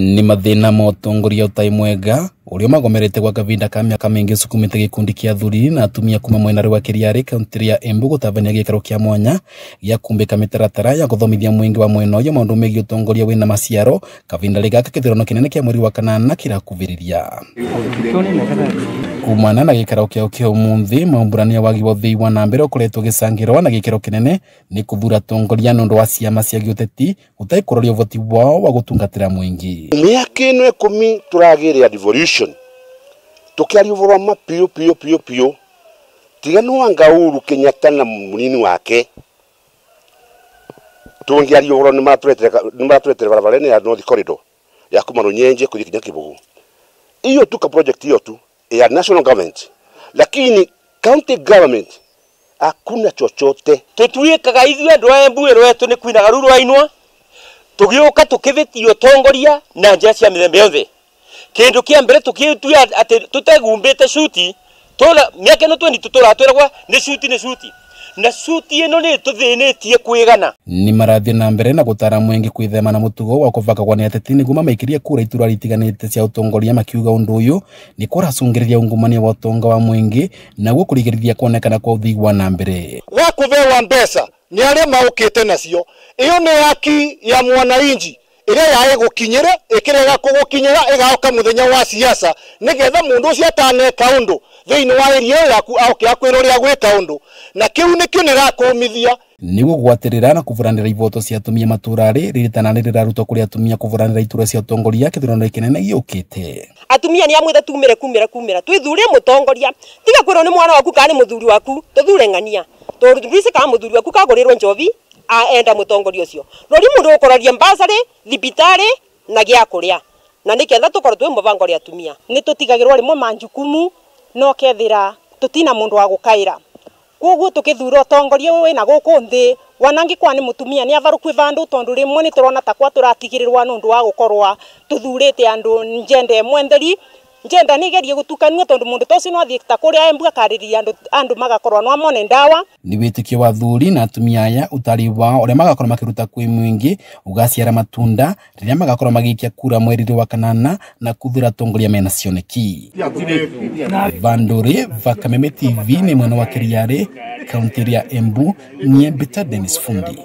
ni mathäna ma ũtongoria ũtarĩ mwega ũrĩa magomerete gwa kavinda ka mĩaka mĩingĩ cukumĩte gĩkundi kĩa athuri na atumia kuma mwena rĩu kiriari kĩriarĩ kauntĩ rĩa embu gũtabania gĩikaro kĩa mwanya gĩa kumbĩka mĩtaratara ya gũthomithia mwĩngĩ wa mwena ũyũ maũndũ megiĩ ũtongoria wĩna maciaro kavinda rĩgaka gĩthurano kĩnene kĩa mweri wa kanana kĩrakuvĩrĩria kumana na gikaro kiao kia umunthi maumburania wagi wa uthii wa wana mbere ukoretwo gicangirwa na gikiro kinene ni kuthura atongoria nundu wa ciama cia giuteti gutai kuroria uvoti wao wa gutungatira mwingi miaka ino ikumi ya devolution tukiaria uvoro wa mapio pio pio pio tiga ni wa ngauru kenyatta na munini wake tungiaria uvoro ni maraturetera barabarene ya north corridor ya kuma runyenje kuthi kinya kibugu iyo tuka project iyo tu ya national government, lakini county government hakuna chochote. tutwikaga ithuĩ andũ a mbuĩro wetu ni kuinaga ruru ainwa tugiuka tũkĩvĩtio ũtongoria na njĩra cia mĩthemba yothe kindu kia mbere tũgĩtua atĩ shuti tola miaka no 20 twendi tũtũratwĩragwa ni shuti ni shuti na cuti ino ni tuthinitie kwigana ni marathie na mbere na gutara mwengi kwithema na mutugo wa kuvakagwa ni ateti guma maikirie kura itura ritiganite cia utongoria makiuga undu uyu ni kuracungiriria ungumania wa utonga wa mwengi naguo kurigiriria kuonekana kwa uthii wa na mbere wa kuvewa mbeca ni aria maukite nacio iyo ni haki ya mwananchi ä ya gå kinyä re ä kä rega kå gå kinyä ra ä gaoka må thenya wa ciaca nä getha må ndå å cio ataneka å ndå thä inä wa äria ä yaku aokä akwä ra å rä a gwä ka å ndå na kä u nä kä o nä rakå mithia niguo gwatirira na kuvuranira ivoto cia atumia maturari riritananirira ruto kuri atumia kuvuranira itura cia utongoria kithurano ikinene giukite atumia ni amwithe tumire kumire kumira twithure mutongoria tiga kwirwo ni mwana waku kana muthuri waku tuthure ng'ania tondå kana muthuri waku kagå rä rwo njovi aenda mutongori ucio ruri mundu ukoraria mbasari thibitari na gia kuria na nigetha tukorwo twi mubango ri atumia ni tutigagirwo rimwe manjukumu no kethira tutina mundu wa gukaira koguo tukithura utongoria uyu na guku nthi kwa ni mutumia ni avaruku vandu tondu rimwe ni turona takwa turatigirirwa nundu wa gukorwa tuthurite andu njende mwenderi ngenda nä gerie gå mundu tondå må ndå ta å cio no athiä ta kå rä a e andu akarä andå magakorwo no amone ndawa nä wä tä kio wa thuri na atumia aya å tarä wao å rä a magakorwo makä ruta kwä ugaciara matunda rä rä a magakorwo magä kura mweri wa kanana na kuthura atongoria mena cioneki vandore vakameme tv nä mwana wa kiriare kaunti ya embu niembeta denis fundi